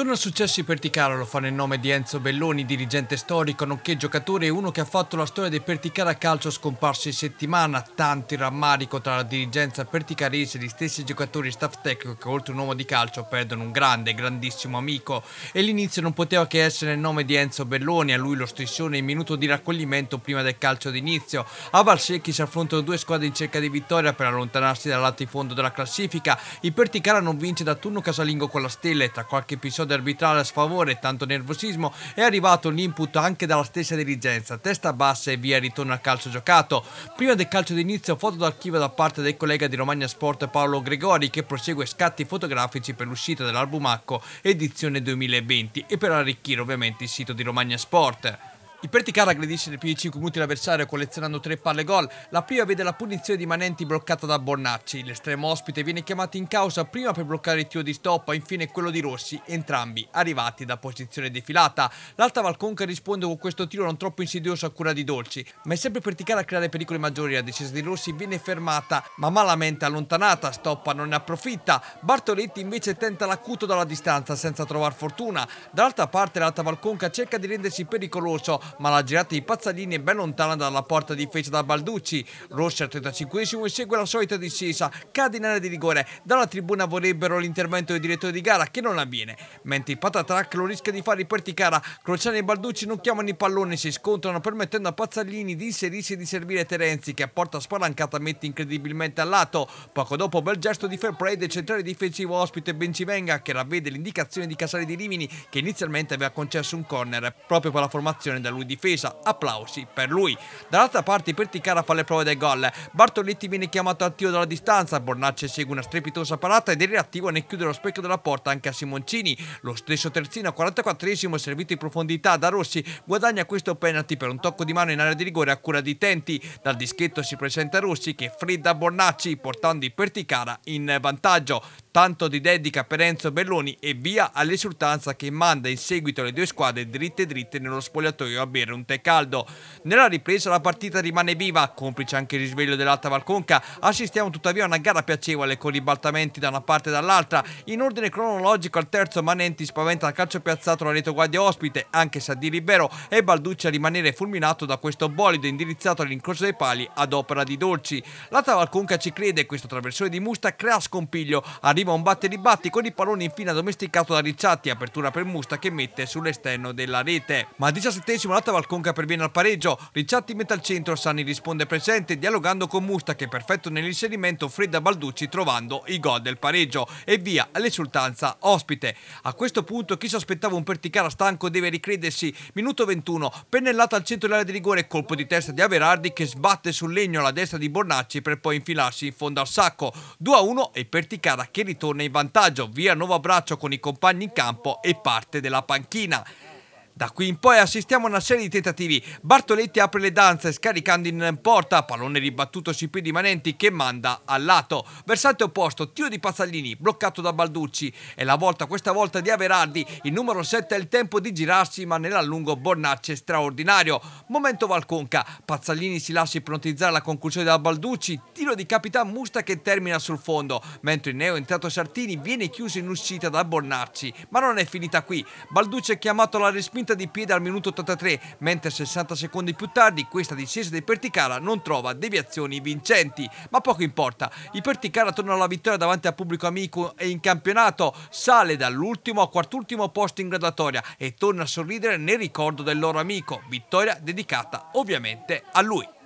Torna al successo i Perticara, lo fa nel nome di Enzo Belloni, dirigente storico, nonché giocatore e uno che ha fatto la storia dei Perticara calcio scomparsi in settimana. Tanto il rammarico tra la dirigenza perticarese e gli stessi giocatori e staff tecnico che oltre un uomo di calcio perdono un grande, grandissimo amico. E l'inizio non poteva che essere nel nome di Enzo Belloni, a lui lo striscione in minuto di raccoglimento prima del calcio d'inizio. A Valsecchi si affrontano due squadre in cerca di vittoria per allontanarsi dal lato di fondo della classifica. Il Perticara non vince da turno casalingo con la Stella e tra qualche episodio modo arbitrale a sfavore e tanto nervosismo, è arrivato l'input anche dalla stessa dirigenza, testa bassa e via ritorno al calcio giocato. Prima del calcio d'inizio foto d'archivio da parte del collega di Romagna Sport Paolo Gregori che prosegue scatti fotografici per l'uscita dell'albumacco edizione 2020 e per arricchire ovviamente il sito di Romagna Sport. Il Perticara aggredisce nel più di 5 minuti l'avversario collezionando tre palle gol. La prima vede la punizione di Manenti bloccata da Bornacci. L'estremo ospite viene chiamato in causa prima per bloccare il tiro di stoppa, infine quello di Rossi, entrambi arrivati da posizione defilata. L'alta Valconca risponde con questo tiro non troppo insidioso a cura di Dolci, ma è sempre Perticara a creare pericoli maggiori. La decisione di Rossi viene fermata, ma malamente allontanata. Stoppa non ne approfitta. Bartoletti invece tenta l'acuto dalla distanza senza trovare fortuna. Dall'altra parte l'alta Valconca cerca di rendersi pericoloso ma la girata di Pazzalini è ben lontana dalla porta difesa da Balducci. Rossi al 35esimo segue la solita discesa, cade in area di rigore. Dalla tribuna vorrebbero l'intervento del direttore di gara che non avviene, mentre il patatrac lo rischia di fare Perticara. Crociani e Balducci non chiamano i palloni, si scontrano permettendo a Pazzalini di inserirsi e di servire Terenzi che a porta spalancata mette incredibilmente a lato. Poco dopo bel gesto di fair play del centrale difensivo ospite Bencivenga che ravvede l'indicazione di Casale di Rimini che inizialmente aveva concesso un corner proprio per la formazione dell'ultimo in difesa. Applausi per lui. Dall'altra parte Perticara fa le prove del gol. Bartoletti viene chiamato attivo dalla distanza. Bornacci segue una strepitosa parata ed è reattivo nel chiudere lo specchio della porta anche a Simoncini. Lo stesso terzino, 44esimo, servito in profondità da Rossi, guadagna questo penalty per un tocco di mano in area di rigore a cura di Tenti. Dal dischetto si presenta Rossi che fredda Bornacci portando i Perticara in vantaggio. Tanto di dedica per Enzo Belloni e via all'esultanza che manda in seguito le due squadre dritte dritte nello spogliatoio a bere un tè caldo. Nella ripresa la partita rimane viva, complice anche il risveglio dell'Alta Valconca. Assistiamo tuttavia a una gara piacevole con ribaltamenti da una parte e dall'altra. In ordine cronologico al terzo Manenti spaventa a calcio piazzato la rete guardia ospite, anche se a di libero e Balducci a rimanere fulminato da questo bolido indirizzato all'incorso dei pali ad opera di Dolci. L'Alta Valconca ci crede, questo traversone di Musta crea scompiglio, arriva un batte ribatti con il pallone infine domesticato da Ricciatti, apertura per Musta che mette sull'esterno della rete. Ma al diciassettesimo Morata Valconca perviene al pareggio, Ricciatti mette al centro, Sani risponde presente dialogando con Musta che perfetto nell'inserimento Fredda Balducci trovando i gol del pareggio e via l'esultanza ospite. A questo punto chi si aspettava un perticara stanco deve ricredersi. Minuto 21, pennellata al centro dell'area di rigore, colpo di testa di Averardi che sbatte sul legno alla destra di Bornacci per poi infilarsi in fondo al sacco. 2-1 e Perticara che ritorna in vantaggio, via nuovo abbraccio con i compagni in campo e parte della panchina. Da qui in poi assistiamo a una serie di tentativi. Bartoletti apre le danze scaricando in porta, pallone ribattuto sui piedi manenti che manda al lato. Versante opposto, tiro di Pazzallini bloccato da Balducci È la volta questa volta di Averardi. Il numero 7 ha il tempo di girarsi ma nell'allungo Bornacce è straordinario. Momento Valconca, Pazzallini si lascia ipnotizzare la conclusione da Balducci, tiro di Capitan Musta che termina sul fondo, mentre il neo entrato Sartini viene chiuso in uscita da Bornacci. Ma non è finita qui, Balducci è chiamato alla respinta punta di piede al minuto 83, mentre 60 secondi più tardi questa discesa dei Perticara non trova deviazioni vincenti. Ma poco importa, i Perticara tornano alla vittoria davanti al pubblico amico e in campionato sale dall'ultimo a quartultimo posto in graduatoria e torna a sorridere nel ricordo del loro amico. Vittoria dedicata ovviamente a lui.